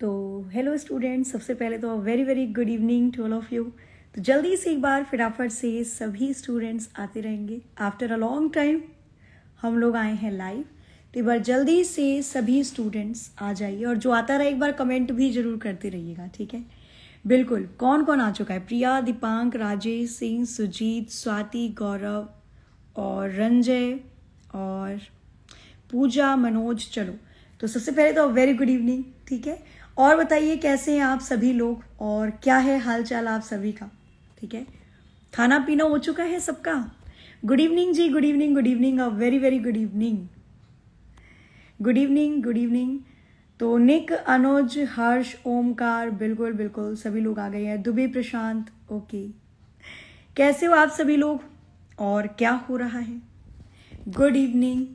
तो hello students सबसे पहले तो very very good evening to all of you तो जल्दी से एक बार फटाफट से सभी स्टूडेंट्स आते रहेंगे आफ्टर अ लॉन्ग टाइम हम लोग आए हैं लाइव तो एक बार जल्दी से सभी स्टूडेंट्स आ जाइए और जो आता रहे एक बार कमेंट भी जरूर करते रहिएगा ठीक है बिल्कुल कौन कौन आ चुका है प्रिया दीपांक राजेश सिंह सुजीत स्वाति गौरव और रंजय और पूजा मनोज चलो तो सबसे पहले तो वेरी गुड इवनिंग ठीक है और बताइए कैसे हैं आप सभी लोग और क्या है हालचाल आप सभी का ठीक है खाना पीना हो चुका है सबका गुड इवनिंग जी good evening good evening uh very very good evening good evening good evening तो निक अनुज हर्ष ओमकार बिल्कुल बिल्कुल सभी लोग आ गए हैं दुबे प्रशांत ओके कैसे हो आप सभी लोग और क्या हो रहा है गुड इवनिंग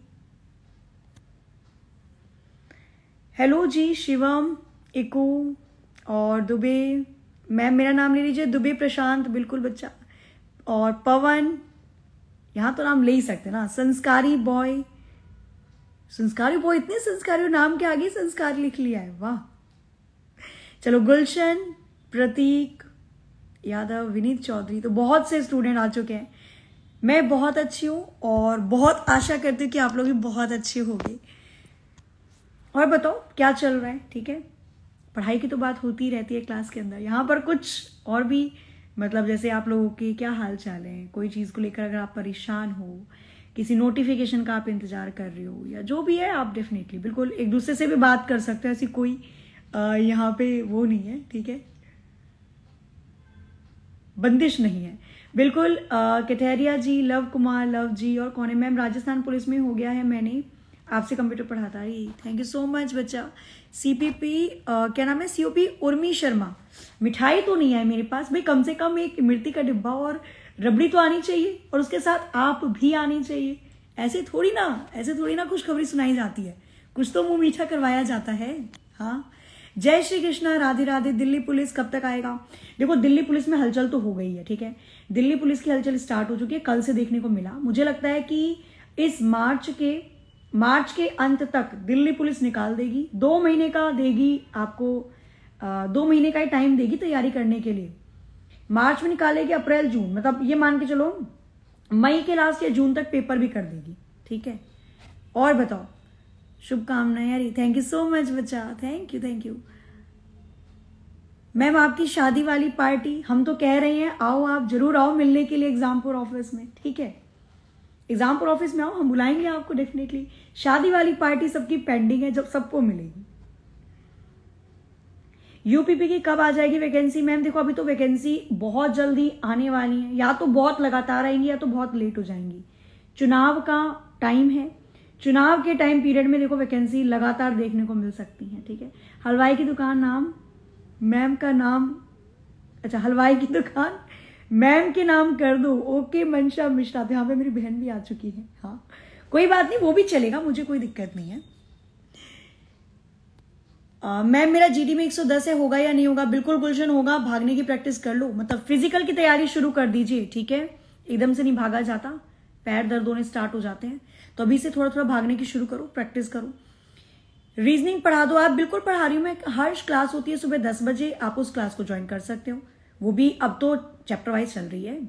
हेलो जी शिवम इकू और दुबे मैम मेरा नाम ले लीजिए दुबे प्रशांत बिल्कुल बच्चा और पवन यहाँ तो नाम ले ही सकते ना संस्कारी बॉय संस्कारी बॉय इतने संस्कारी नाम के आगे संस्कार लिख लिया है वाह चलो गुलशन प्रतीक यादव विनीत चौधरी तो बहुत से स्टूडेंट आ चुके हैं मैं बहुत अच्छी हूँ और बहुत आशा करती हूँ कि आप लोग भी बहुत अच्छे होंगे और बताओ क्या चल रहा है ठीक है पढ़ाई की तो बात होती रहती है क्लास के अंदर यहाँ पर कुछ और भी मतलब जैसे आप लोगों के क्या हाल चाल हैं कोई चीज़ को लेकर अगर आप परेशान हो किसी नोटिफिकेशन का आप इंतज़ार कर रहे हो या जो भी है आप डेफिनेटली बिल्कुल एक दूसरे से भी बात कर सकते हो ऐसी कोई यहाँ पे वो नहीं है ठीक है बंदिश नहीं है बिल्कुल कठहरिया जी लव कुमार लव जी और कौन है मैम राजस्थान पुलिस में हो गया है मैंने आपसे कंप्यूटर पढ़ाता ही थैंक यू सो मच बच्चा सीपीपी क्या नाम है सीओपी उर्मी शर्मा मिठाई तो नहीं है मेरे पास भाई कम से कम एक मिर्ती का डिब्बा और रबड़ी तो आनी चाहिए और उसके साथ आप भी आनी चाहिए ऐसे थोड़ी ना ऐसे थोड़ी ना खबरी सुनाई जाती है कुछ तो मुंह मीठा करवाया जाता है हाँ जय श्री कृष्णा राधे राधे दिल्ली पुलिस कब तक आएगा देखो दिल्ली पुलिस में हलचल तो हो गई है ठीक है दिल्ली पुलिस की हलचल स्टार्ट हो चुकी है कल से देखने को मिला मुझे लगता है कि इस मार्च के मार्च के अंत तक दिल्ली पुलिस निकाल देगी दो महीने का देगी आपको दो महीने का ही टाइम देगी तैयारी करने के लिए मार्च में निकालेगी अप्रैल जून मतलब ये मान के चलो मई के लास्ट या जून तक पेपर भी कर देगी ठीक है और बताओ शुभकामनाएं यार थैंक यू सो मच बच्चा thank you thank you ma'am आपकी शादी वाली पार्टी हम तो कह रहे हैं आओ आप जरूर आओ मिलने के लिए एग्जामपुर ऑफिस में ठीक है एग्जामपुर ऑफिस में आओ हम बुलाएंगे आपको डेफिनेटली शादी वाली पार्टी सबकी पेंडिंग है जब सबको मिलेगी यूपीपी की कब आ जाएगी वैकेंसी मैम देखो अभी तो वैकेंसी बहुत जल्दी आने वाली है या तो बहुत लगातार आएंगी या तो बहुत लेट हो जाएंगी चुनाव का टाइम है चुनाव के टाइम पीरियड में देखो वैकेंसी लगातार देखने को मिल सकती है ठीक है हलवाई की दुकान नाम मैम का नाम अच्छा हलवाई की दुकान मैम के नाम कर दो ओके मंशा मिश्रा यहाँ पे मेरी बहन भी आ चुकी है हाँ कोई बात नहीं वो भी चलेगा मुझे कोई दिक्कत नहीं है मैम मेरा जीडी में 110 है होगा या नहीं होगा बिल्कुल गुलशन होगा भागने की प्रैक्टिस कर लो मतलब फिजिकल की तैयारी शुरू कर दीजिए ठीक है एकदम से नहीं भागा जाता पैर दर्द होने स्टार्ट हो जाते हैं तो अभी से थोड़ा थोड़ा भागने की शुरू करो प्रैक्टिस करो रीजनिंग पढ़ा दो आप बिल्कुल पढ़ा रही हूँ मैं हर क्लास होती है सुबह दस बजे आप उस क्लास को ज्वाइन कर सकते हो वो भी अब तो चैप्टर वाइज चल रही है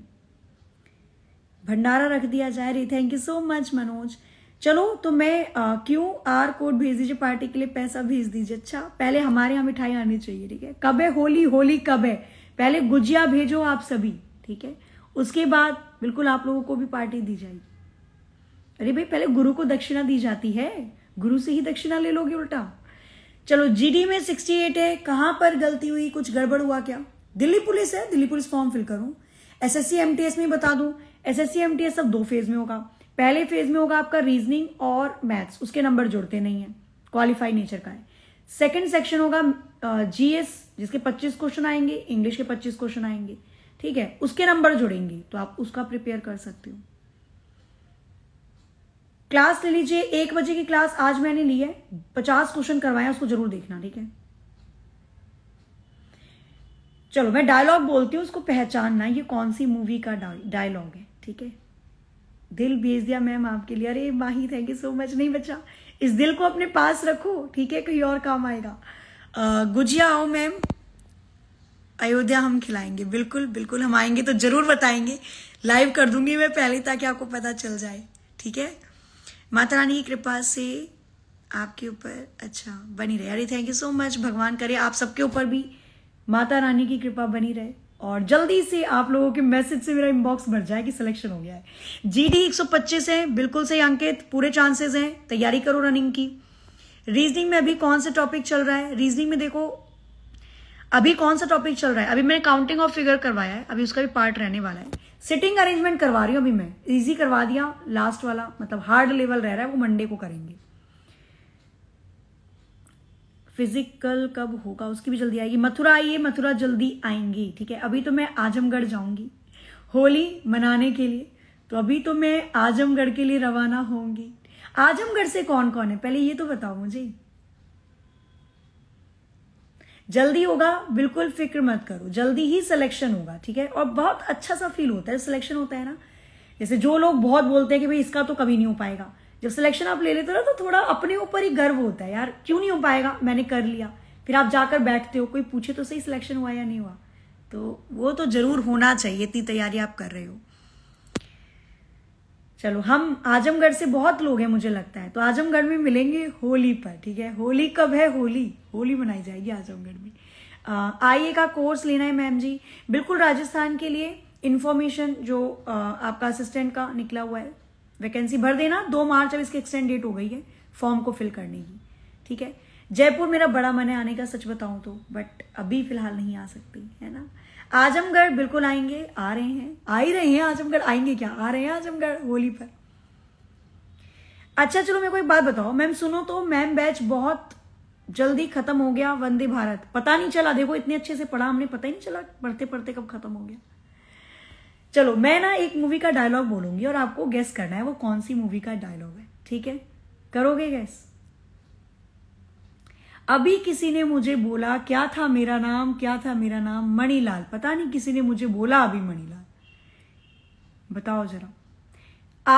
भंडारा रख दिया जा रही thank you so much Manoj चलो तो मैं क्यू आर कोड भेज दीजिए पार्टी के लिए पैसा भेज दीजिए अच्छा पहले हमारे यहाँ मिठाई आनी चाहिए ठीक है कब है होली होली कब है पहले गुजिया भेजो आप सभी ठीक है उसके बाद बिल्कुल आप लोगों को भी पार्टी दी जाएगी अरे भाई पहले गुरु को दक्षिणा दी जाती है गुरु से ही दक्षिणा ले लोगे उल्टा चलो जीडी में 68 है कहां पर गलती हुई कुछ गड़बड़ हुआ क्या दिल्ली पुलिस है दिल्ली पुलिस फॉर्म फिल करूं एसएससी एमटीएस में बता दूं एसएससी एमटीएस सब दो फेज में होगा पहले फेज में होगा आपका रीजनिंग और मैथ्स उसके नंबर जुड़ते नहीं है क्वालिफाइड नेचर का है सेकेंड सेक्शन होगा जीएस जिसके 25 क्वेश्चन आएंगे इंग्लिश के 25 क्वेश्चन आएंगे ठीक है उसके नंबर जुड़ेंगे तो आप उसका प्रिपेयर कर सकते हो क्लास ले लीजिए एक बजे की क्लास आज मैंने ली है पचास क्वेश्चन करवाया उसको जरूर देखना ठीक है चलो मैं डायलॉग बोलती हूँ उसको पहचानना ये कौन सी मूवी का डायलॉग है ठीक है दिल भेज दिया मैम आपके लिए अरे Mahi thank you so much नहीं बच्चा इस दिल को अपने पास रखो ठीक है कहीं और काम आएगा गुजिया आओ मैम अयोध्या हम खिलाएंगे बिल्कुल बिल्कुल हम आएंगे तो जरूर बताएंगे लाइव कर दूंगी मैं पहले ताकि आपको पता चल जाए ठीक है माता रानी की कृपा से आपके ऊपर अच्छा बनी रहे अरे थैंक यू सो मच भगवान करे आप सबके ऊपर भी माता रानी की कृपा बनी रहे और जल्दी से आप लोगों के मैसेज से मेरा इनबॉक्स भर जाए कि सिलेक्शन हो गया है जी डी एक सौ पच्चीस है बिल्कुल सही अंकित पूरे चांसेस हैं तैयारी करो रनिंग की रीजनिंग में अभी कौन सा टॉपिक चल रहा है रीजनिंग में देखो अभी कौन सा टॉपिक चल रहा है अभी मैंने काउंटिंग ऑफ फिगर करवाया है अभी उसका भी पार्ट रहने वाला है सिटिंग अरेंजमेंट करवा रही हूँ अभी मैं इजी करवा दिया लास्ट वाला मतलब हार्ड लेवल रह रहा है वो मंडे को करेंगे फिजिकल कब होगा उसकी भी जल्दी आएगी मथुरा आइए मथुरा जल्दी आएंगी ठीक है अभी तो मैं आजमगढ़ जाऊंगी होली मनाने के लिए तो अभी तो मैं आजमगढ़ के लिए रवाना होंगी आजमगढ़ से कौन कौन है पहले ये तो बताओ मुझे जल्दी होगा बिल्कुल फिक्र मत करो जल्दी ही सिलेक्शन होगा ठीक है और बहुत अच्छा सा फील होता है सिलेक्शन होता है ना जैसे जो लोग बहुत बोलते हैं कि भाई इसका तो कभी नहीं हो पाएगा जब सिलेक्शन आप ले लेते हो ना तो थोड़ा अपने ऊपर ही गर्व होता है यार क्यों नहीं हो पाएगा मैंने कर लिया फिर आप जाकर बैठते हो कोई पूछे तो सही सिलेक्शन हुआ या नहीं हुआ तो वो तो जरूर होना चाहिए इतनी तैयारी आप कर रहे हो चलो हम आजमगढ़ से बहुत लोग हैं मुझे लगता है तो आजमगढ़ में मिलेंगे होली पर ठीक है होली कब है होली होली मनाई जाएगी आजमगढ़ में आई का कोर्स लेना है मैम जी बिल्कुल राजस्थान के लिए इन्फॉर्मेशन जो आ, आपका असिस्टेंट का निकला हुआ है वैकेंसी भर देना दो मार्च अब इसकी एक्सटेंड डेट हो गई है फॉर्म को फिल करने की ठीक है जयपुर मेरा बड़ा मन है आने का सच बताऊं तो बट अभी फिलहाल नहीं आ सकती है ना आजमगढ़ बिल्कुल आएंगे आ रहे हैं आ ही रहे हैं आजमगढ़ आएंगे क्या आ रहे हैं आजमगढ़ होली पर अच्छा चलो मेरे को एक बात बताओ मैम सुनो तो मैम बैच बहुत जल्दी खत्म हो गया वंदे भारत पता नहीं चला देखो इतने अच्छे से पढ़ा हमने पता ही नहीं चला पढ़ते पढ़ते कब खत्म हो गया चलो मैं ना एक मूवी का डायलॉग बोलूंगी और आपको गेस करना है वो कौन सी मूवी का डायलॉग है ठीक है करोगे गैस अभी किसी ने मुझे बोला क्या था मेरा नाम क्या था मेरा नाम मणिलाल पता नहीं किसी ने मुझे बोला अभी मणिलाल बताओ जरा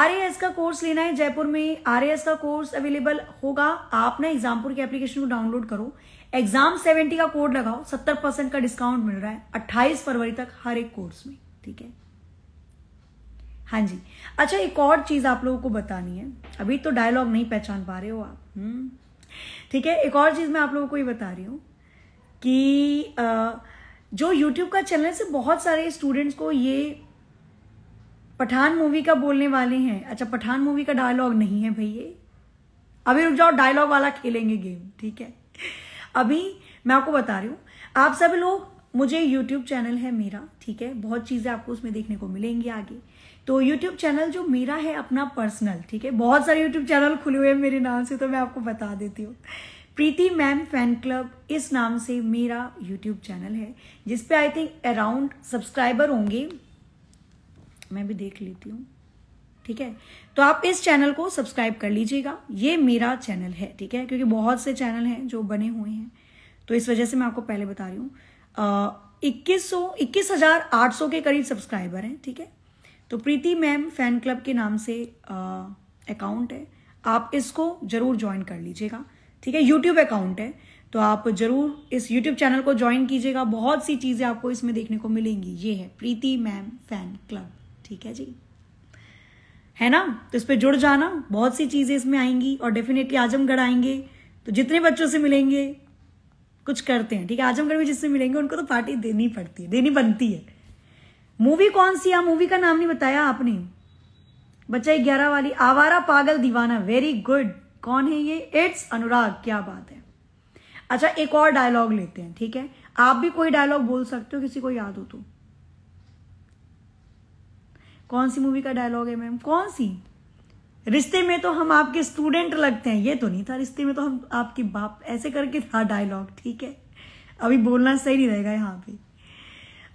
आरएएस का कोर्स लेना है जयपुर में आरएएस का कोर्स अवेलेबल होगा आप ना एग्जामपुर के एप्लीकेशन को डाउनलोड करो एग्जाम सेवेंटी का कोड लगाओ सत्तर परसेंट का डिस्काउंट मिल रहा है अट्ठाईस फरवरी तक हर एक कोर्स में ठीक है हाँ जी अच्छा एक और चीज़ आप लोगों को बतानी है अभी तो डायलॉग नहीं पहचान पा रहे हो आप हम्म। ठीक है एक और चीज़ मैं आप लोगों को ये बता रही हूँ कि आ, जो YouTube का चैनल से बहुत सारे स्टूडेंट्स को ये पठान मूवी का बोलने वाले हैं अच्छा पठान मूवी का डायलॉग नहीं है भैया अभी रुक जाओ डायलॉग वाला खेलेंगे गेम ठीक है अभी मैं आपको बता रही हूँ आप सभी लोग मुझे यूट्यूब चैनल है मेरा ठीक है बहुत चीज़ें आपको उसमें देखने को मिलेंगी आगे तो यूट्यूब चैनल जो मेरा है अपना पर्सनल ठीक है बहुत सारे यूट्यूब चैनल खुले हुए हैं मेरे नाम से तो मैं आपको बता देती हूँ प्रीति मैम फैन क्लब इस नाम से मेरा यूट्यूब चैनल है जिसपे आई थिंक अराउंड सब्सक्राइबर होंगे मैं भी देख लेती हूँ ठीक है तो आप इस चैनल को सब्सक्राइब कर लीजिएगा ये मेरा चैनल है ठीक है क्योंकि बहुत से चैनल हैं जो बने हुए हैं तो इस वजह से मैं आपको पहले बता रही हूँ इक्कीस सौ इक्कीस हजार आठ सौ के करीब सब्सक्राइबर हैं ठीक है तो प्रीति मैम फैन क्लब के नाम से अकाउंट है आप इसको जरूर ज्वाइन कर लीजिएगा ठीक है यूट्यूब अकाउंट है तो आप जरूर इस यूट्यूब चैनल को ज्वाइन कीजिएगा बहुत सी चीज़ें आपको इसमें देखने को मिलेंगी ये है प्रीति मैम फैन क्लब ठीक है जी है ना तो इस पर जुड़ जाना बहुत सी चीज़ें इसमें आएंगी और डेफिनेटली आजमगढ़ आएंगे तो जितने बच्चों से मिलेंगे कुछ करते हैं ठीक है आजमगढ़ में जिससे मिलेंगे उनको तो पार्टी देनी पड़ती है देनी बनती है मूवी कौन सी है मूवी का नाम नहीं बताया आपने बच्चा ग्यारह वाली आवारा पागल दीवाना वेरी गुड कौन है ये इट्स अनुराग क्या बात है अच्छा एक और डायलॉग लेते हैं ठीक है आप भी कोई डायलॉग बोल सकते हो किसी को याद हो तो कौन सी मूवी का डायलॉग है मैम कौन सी रिश्ते में तो हम आपके स्टूडेंट लगते हैं ये तो नहीं था रिश्ते में तो हम आपके बाप ऐसे करके था डायलॉग ठीक है अभी बोलना सही नहीं रहेगा यहाँ पे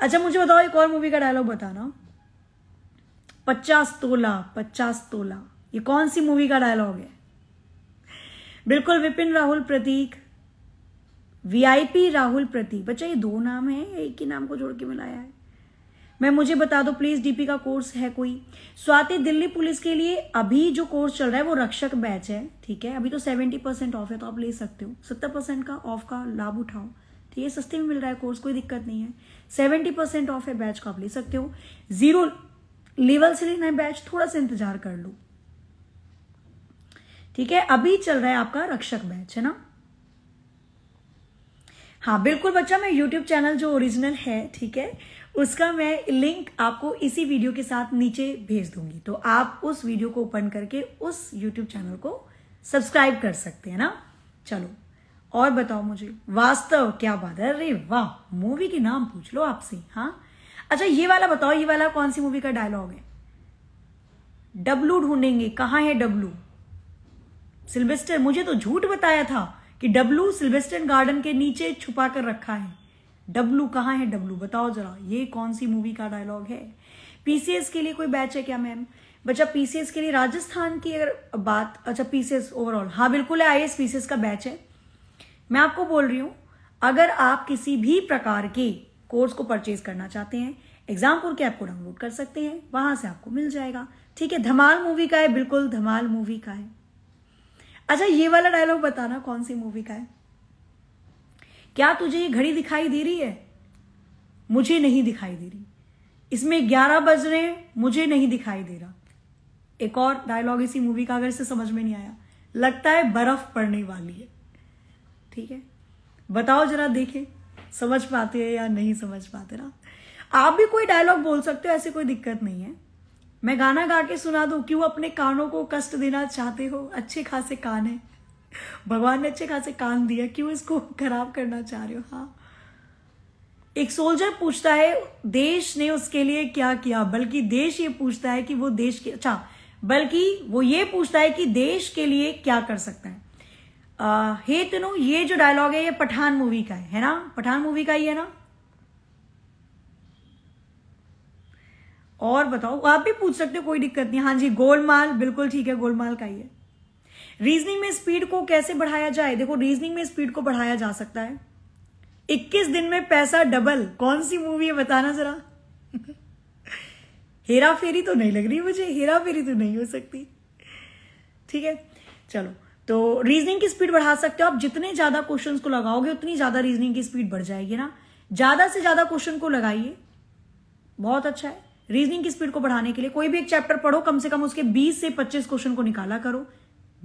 अच्छा मुझे बताओ एक और मूवी का डायलॉग बताना पचास तोला पचास तोला ये कौन सी मूवी का डायलॉग है बिल्कुल विपिन राहुल प्रतीक वीआईपी राहुल प्रतीक बच्चा ये दो नाम है एक ही नाम को जोड़ के मिलाया है मैं मुझे बता दो प्लीज डीपी का कोर्स है कोई स्वाति दिल्ली पुलिस के लिए अभी जो कोर्स चल रहा है वो रक्षक बैच है ठीक है अभी तो सेवेंटी परसेंट ऑफ है तो आप ले सकते हो सत्तर परसेंट का ऑफ का लाभ उठाओ ठीक है सस्ते में मिल रहा है कोर्स कोई दिक्कत नहीं है सेवेंटी परसेंट ऑफ है बैच का आप ले सकते हो जीरो लेवल से लेना है बैच थोड़ा सा इंतजार कर लो ठीक है अभी चल रहा है आपका रक्षक बैच है ना हाँ बिल्कुल बच्चा मैं यूट्यूब चैनल जो ओरिजिनल है ठीक है उसका मैं लिंक आपको इसी वीडियो के साथ नीचे भेज दूंगी तो आप उस वीडियो को ओपन करके उस यूट्यूब चैनल को सब्सक्राइब कर सकते हैं ना चलो और बताओ मुझे वास्तव क्या बात है अरे वाह मूवी के नाम पूछ लो आपसे हाँ अच्छा ये वाला बताओ ये वाला कौन सी मूवी का डायलॉग है डब्लू ढूंढेंगे कहा है डब्लू सिल्वेस्टर मुझे तो झूठ बताया था कि डब्लू सिल्वेस्टर गार्डन के नीचे छुपा कर रखा है डब्लू कहाँ है डब्लू बताओ जरा ये कौन सी मूवी का डायलॉग है पीसीएस के लिए कोई बैच है क्या मैम बच्चा पीसीएस के लिए राजस्थान की अगर बात अच्छा पीसीएस ओवरऑल हाँ बिल्कुल है आई पीसीएस का बैच है मैं आपको बोल रही हूं अगर आप किसी भी प्रकार के कोर्स को परचेज करना चाहते हैं एग्जामपुर के ऐप को डाउनलोड कर सकते हैं वहां से आपको मिल जाएगा ठीक है धमाल मूवी का है बिल्कुल धमाल मूवी का है अच्छा ये वाला डायलॉग बताना कौन सी मूवी का है क्या तुझे ये घड़ी दिखाई दे रही है मुझे नहीं दिखाई दे रही इसमें ग्यारह बज रहे हैं मुझे नहीं दिखाई दे रहा एक और डायलॉग इसी मूवी का अगर इसे समझ में नहीं आया लगता है बर्फ पड़ने वाली है ठीक है बताओ जरा देखें समझ पाते हैं या नहीं समझ पाते ना आप भी कोई डायलॉग बोल सकते हो ऐसी कोई दिक्कत नहीं है मैं गाना गा के सुना दू क्यों अपने कानों को कष्ट देना चाहते हो अच्छे खासे कान है भगवान ने अच्छे खासे कान दिया क्यों इसको खराब करना चाह रहे हो हाँ एक सोल्जर पूछता है देश ने उसके लिए क्या किया बल्कि देश ये पूछता है कि वो देश के अच्छा बल्कि वो ये पूछता है कि देश के लिए क्या कर सकता है हे तनु ये जो डायलॉग है ये पठान मूवी का है है ना पठान मूवी का ही है ना और बताओ आप भी पूछ सकते हो कोई दिक्कत नहीं हाँ जी गोलमाल बिल्कुल ठीक है गोलमाल का ही है रीजनिंग में स्पीड को कैसे बढ़ाया जाए देखो रीजनिंग में स्पीड को बढ़ाया जा सकता है 21 दिन में पैसा डबल कौन सी मूवी है बताना जरा हेरा फेरी तो नहीं लग रही मुझे हेरा फेरी तो नहीं हो सकती ठीक है चलो तो रीजनिंग की स्पीड बढ़ा सकते हो आप जितने ज्यादा क्वेश्चन को लगाओगे उतनी ज्यादा रीजनिंग की स्पीड बढ़ जाएगी ना ज्यादा से ज्यादा क्वेश्चन को लगाइए बहुत अच्छा है रीजनिंग की स्पीड को बढ़ाने के लिए कोई भी एक चैप्टर पढ़ो कम से कम उसके 20 से 25 क्वेश्चन को निकाला करो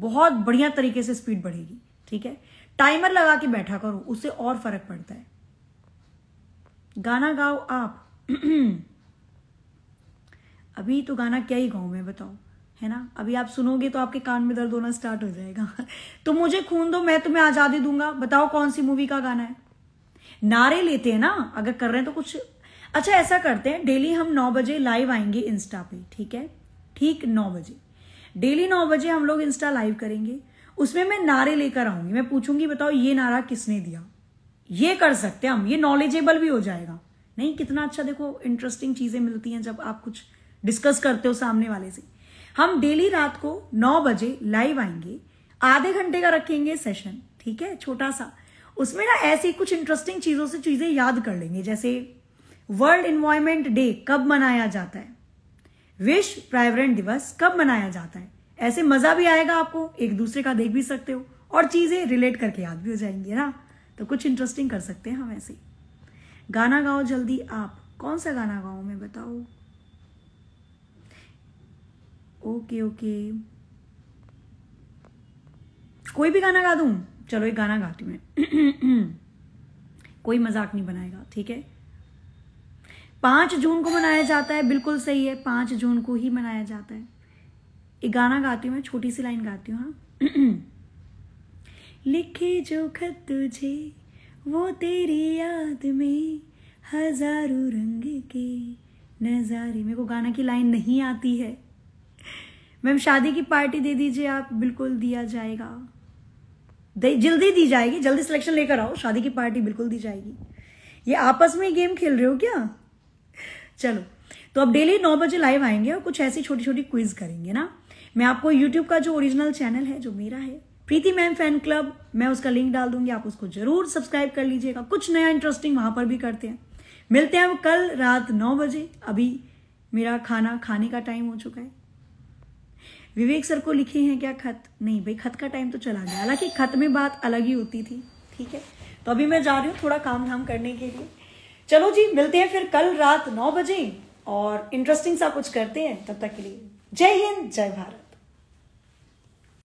बहुत बढ़िया तरीके से स्पीड बढ़ेगी ठीक है टाइमर लगा के बैठा करो उससे और फर्क पड़ता है गाना गाओ आप अभी तो गाना क्या ही गाऊं मैं बताऊं है ना अभी आप सुनोगे तो आपके कान में दर्द होना स्टार्ट हो जाएगा तो मुझे खून दो मैं तुम्हें आजादी दूंगा बताओ कौन सी मूवी का गाना है नारे लेते हैं ना अगर कर रहे हैं तो कुछ अच्छा ऐसा करते हैं डेली हम नौ बजे लाइव आएंगे इंस्टा पे ठीक है ठीक नौ बजे डेली नौ बजे हम लोग इंस्टा लाइव करेंगे उसमें मैं नारे लेकर आऊंगी मैं पूछूंगी बताओ ये नारा किसने दिया ये कर सकते हैं हम ये नॉलेजेबल भी हो जाएगा नहीं कितना अच्छा देखो इंटरेस्टिंग चीजें मिलती हैं जब आप कुछ डिस्कस करते हो सामने वाले से हम डेली रात को नौ बजे लाइव आएंगे आधे घंटे का रखेंगे सेशन ठीक है छोटा सा उसमें ना ऐसी कुछ इंटरेस्टिंग चीजों से चीजें याद कर लेंगे जैसे वर्ल्ड इन्वायरमेंट डे कब मनाया जाता है विश्व पर्यावरण दिवस कब मनाया जाता है ऐसे मजा भी आएगा आपको एक दूसरे का देख भी सकते हो और चीजें रिलेट करके याद भी हो जाएंगी ना तो कुछ इंटरेस्टिंग कर सकते हैं हम ऐसे गाना गाओ जल्दी आप कौन सा गाना गाओ मैं बताओ ओके ओके कोई भी गाना गा दूं चलो एक गाना गाती हूं मैं कोई मजाक नहीं बनाएगा ठीक है पांच जून को मनाया जाता है बिल्कुल सही है पांच जून को ही मनाया जाता है एक गाना गाती हूँ मैं छोटी सी लाइन गाती हूँ हाँ लिखे जो खत तुझे वो तेरी याद में हजारों रंग के नज़ारे मेरे को गाना की लाइन नहीं आती है मैम शादी की पार्टी दे दीजिए आप बिल्कुल दिया जाएगा जल्दी दी जाएगी जल्दी सिलेक्शन लेकर आओ शादी की पार्टी बिल्कुल दी जाएगी ये आपस में गेम खेल रहे हो क्या चलो तो अब डेली नौ बजे लाइव आएंगे और कुछ ऐसी छोटी छोटी क्विज करेंगे ना मैं आपको यूट्यूब का जो ओरिजिनल चैनल है जो मेरा है प्रीति मैम फैन क्लब मैं उसका लिंक डाल दूंगी आप उसको जरूर सब्सक्राइब कर लीजिएगा कुछ नया इंटरेस्टिंग वहां पर भी करते हैं मिलते हैं कल रात नौ बजे अभी मेरा खाना खाने का टाइम हो चुका है विवेक सर को लिखे हैं क्या खत नहीं भाई खत का टाइम तो चला गया हालांकि खत में बात अलग ही होती थी ठीक है तो अभी मैं जा रही हूँ थोड़ा काम धाम करने के लिए चलो जी मिलते हैं फिर कल रात नौ बजे और इंटरेस्टिंग सा कुछ करते हैं तब तक के लिए जय हिंद जय भारत